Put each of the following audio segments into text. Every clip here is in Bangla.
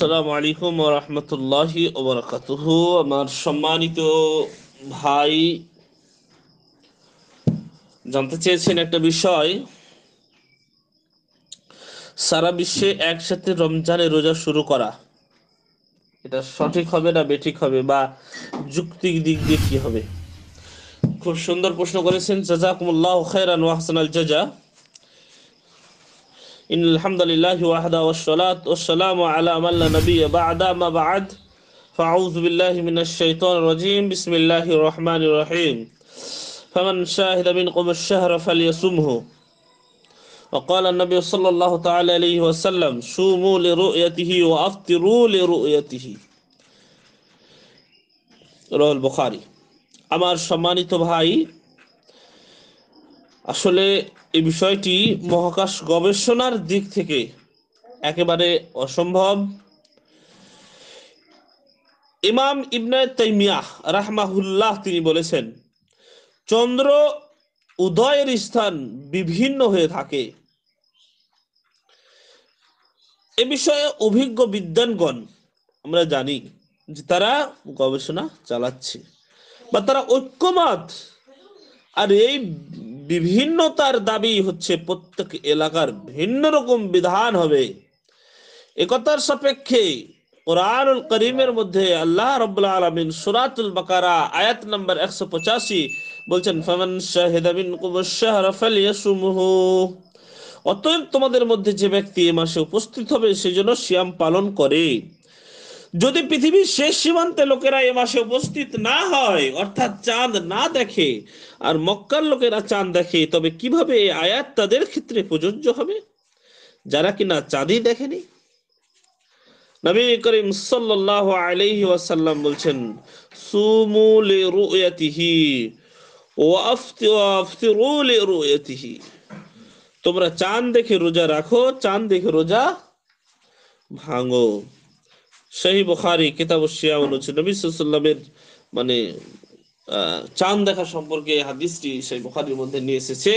আসসালামু আলাইকুম আমার সম্মানিত ভাই জানতে চেয়েছেন একটা বিষয় সারা বিশ্বে একসাথে রমজানে রোজা শুরু করা এটা সঠিক হবে না বেঠিক হবে বা যুক্তির দিক দিয়ে কি হবে খুব সুন্দর প্রশ্ন করেছেন জাজাকুমুল্লাহ খেরান ওয়াহসান আল জাজা إن الحمد لله وحده والصلاة والسلام على من لا نبي بعد ما بعد فأعوذ بالله من الشيطان الرجيم بسم الله الرحمن الرحيم فمن شاهد منكم الشهر فليصمه وقال النبي صلى الله تعالى عليه وسلم صوموا لرؤيته وأفطروا لرؤيته رواه البخاري আমার সম্মানিত ভাই আসলে এই বিষয়টি মহাকাশ গবেষণার দিক থেকে একেবারে অসম্ভব ইমাম ইবনে তাইমিয়া রাহমাহুল্লাহ তিনি বলেছেন চন্দ্র উদয়ের স্থান বিভিন্ন হয়ে থাকে এ বিষয়ে অভিজ্ঞ বিদ্যানগণ আমরা জানি যে তারা গবেষণা চালাচ্ছে বা তারা ঐক্যমত আর এই বিভিন্নতার দাবি হচ্ছে প্রত্যেক এলাকার ভিন্ন রকম বিধান হবে একতার সাপেক্ষে কোরআনুল করিমের মধ্যে আল্লাহ রব্লা আলমিন সুরাতুল বাকারা আয়াত নম্বর একশো পঁচাশি বলছেন ফমন শাহিদামিন অতএব তোমাদের মধ্যে যে ব্যক্তি এ মাসে উপস্থিত হবে সেজন্য শ্যাম পালন করে যদি পৃথিবীর শেষ সীমান্তে লোকেরা এ মাসে উপস্থিত না হয় অর্থাৎ চাঁদ না দেখে আর মক্কার লোকেরা চাঁদ দেখে তবে কিভাবে এই আয়াত তাদের ক্ষেত্রে প্রযোজ্য হবে যারা কিনা চাঁদই দেখেনি নবী করিম সাল্লাহ আলাইহি ওয়াসাল্লাম বলছেন সুমু লি রুয়াতিহি ওয়াফতিরু লি রুয়াতিহি তোমরা চাঁদ দেখে রোজা রাখো চাঁদ দেখে রোজা ভাঙো সেই বোখারি কিতাব শিয়া অনুচ্ছেদ নবী সাল্লামের মানে চাঁদ দেখা সম্পর্কে হাদিসটি সেই বোখারির মধ্যে নিয়ে এসেছে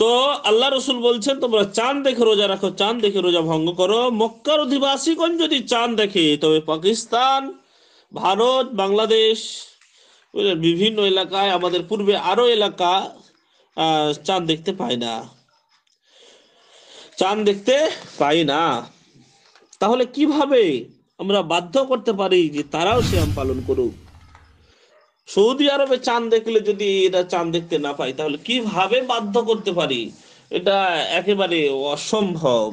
তো আল্লাহ রসুল বলছেন তোমরা চাঁদ দেখে রোজা রাখো চাঁদ দেখে রোজা ভঙ্গ করো মক্কার অধিবাসীগণ যদি চাঁদ দেখে তবে পাকিস্তান ভারত বাংলাদেশ বিভিন্ন এলাকায় আমাদের পূর্বে আরো এলাকা চাঁদ দেখতে পায় না চাঁদ দেখতে পাই না তাহলে কিভাবে আমরা বাধ্য করতে পারি যে তারাও শ্যাম পালন করুক সৌদি আরবে চাঁদ দেখলে যদি এটা চাঁদ দেখতে না পাই তাহলে কিভাবে বাধ্য করতে পারি এটা একেবারে অসম্ভব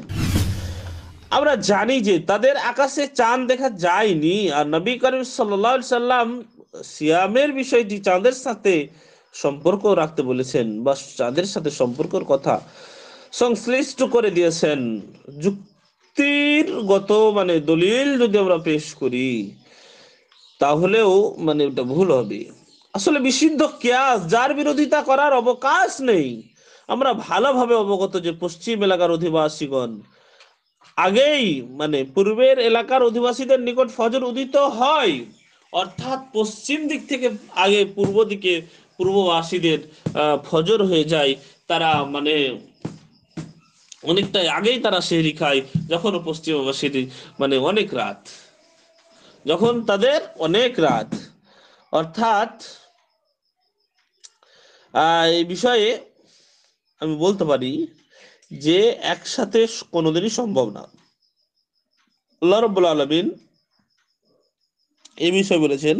আমরা জানি যে তাদের আকাশে চাঁদ দেখা যায়নি আর নবী করিম সাল্লা সাল্লাম সিয়ামের বিষয়টি চাঁদের সাথে সম্পর্ক রাখতে বলেছেন বা চাঁদের সাথে সম্পর্কের কথা সংশ্লিষ্ট করে দিয়েছেন যুক্ত গত মানে দলিল যদি আমরা পেশ করি তাহলেও মানে ওটা ভুল হবে আসলে বিশুদ্ধ কেয়াস যার বিরোধিতা করার অবকাশ নেই আমরা ভালোভাবে অবগত যে পশ্চিম এলাকার অধিবাসীগণ আগেই মানে পূর্বের এলাকার অধিবাসীদের নিকট ফজর উদিত হয় অর্থাৎ পশ্চিম দিক থেকে আগে পূর্ব দিকে পূর্ববাসীদের ফজর হয়ে যায় তারা মানে অনেকটাই আগেই তারা সেহরি খায় যখন পশ্চিম সেটি মানে অনেক রাত যখন তাদের অনেক রাত অর্থাৎ এই বিষয়ে আমি বলতে পারি যে একসাথে কোনোদিনই সম্ভব না আল্লাহ রব্বুল আলমিন এই বিষয়ে বলেছেন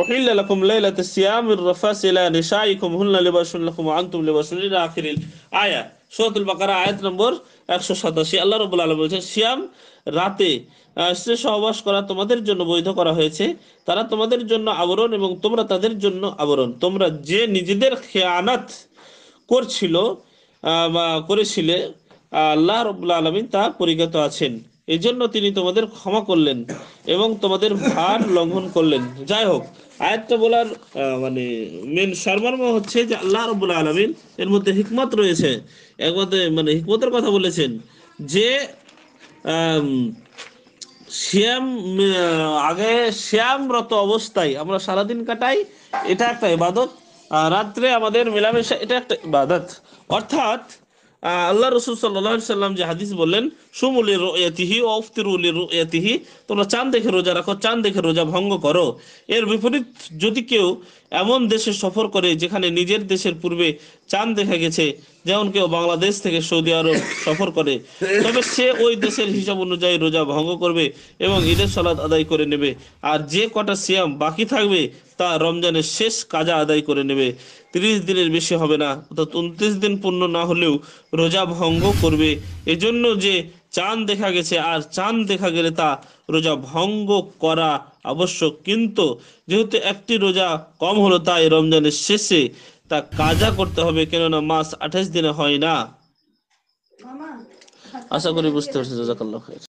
ওহিল্লা লাকুম লাইলাতাস সিয়ামির রাফাস ইলা নিসাইকুম হুন্না লিবাসুন লাকুম ওয়া আনতুম লিবাসুন ইলা আখিরিল আয়া সূরাতুল বাকারা আয়াত নম্বর 187 আল্লাহ রাব্বুল আলামিন বলেছেন সিয়াম রাতে স্ত্রী সহবাস করা তোমাদের জন্য বৈধ করা হয়েছে তারা তোমাদের জন্য আবরণ এবং তোমরা তাদের জন্য আবরণ তোমরা যে নিজেদের খেয়ানাত করছিল বা করেছিলে আল্লাহ রবুল্লা আলমিন তা পরিজ্ঞাত আছেন এই জন্য তিনি তোমাদের ক্ষমা করলেন এবং তোমাদের ভার লঙ্ঘন করলেন যাই হোক আয়াতটা বলার মানে মেন সারমর্ম হচ্ছে যে আল্লাহ রবুল্লা আলমিন এর মধ্যে হিকমত রয়েছে একমাত্র মানে হিকমতের কথা বলেছেন যে শ্যাম আগে শ্যামরত অবস্থায় আমরা সারাদিন কাটাই এটা একটা ইবাদত রাত্রে আমাদের মেলামেশা এটা একটা ইবাদত অর্থাৎ আল্লাহ রসুল সাল্লাহ সাল্লাম যে হাদিস বললেন সুমুলি রোয়াতিহি অফতিরুলি রোয়াতিহি তোমরা চাঁদ দেখে রোজা রাখো চাঁদ দেখে রোজা ভঙ্গ করো এর বিপরীত যদি কেউ এমন দেশে সফর করে যেখানে নিজের দেশের পূর্বে চাঁদ দেখা গেছে যেমন কেউ বাংলাদেশ থেকে সৌদি আরব সফর করে তবে সে ওই দেশের হিসাব অনুযায়ী রোজা ভঙ্গ করবে এবং ঈদের সালাদ আদায় করে নেবে আর যে কটা সিয়াম বাকি থাকবে তা রমজানের শেষ কাজা আদায় করে নেবে তিরিশ দিনের বেশি হবে না অর্থাৎ উনত্রিশ দিন পূর্ণ না হলেও রোজা ভঙ্গ করবে এজন্য যে চাঁদ দেখা গেছে আর চাঁদ দেখা গেলে তা রোজা ভঙ্গ করা আবশ্যক কিন্তু যেহেতু একটি রোজা কম হলো তাই রমজানের শেষে তা কাজা করতে হবে কেননা মাস আঠাশ দিনে হয় না আশা করি বুঝতে পারছি জাজাকাল্লাহ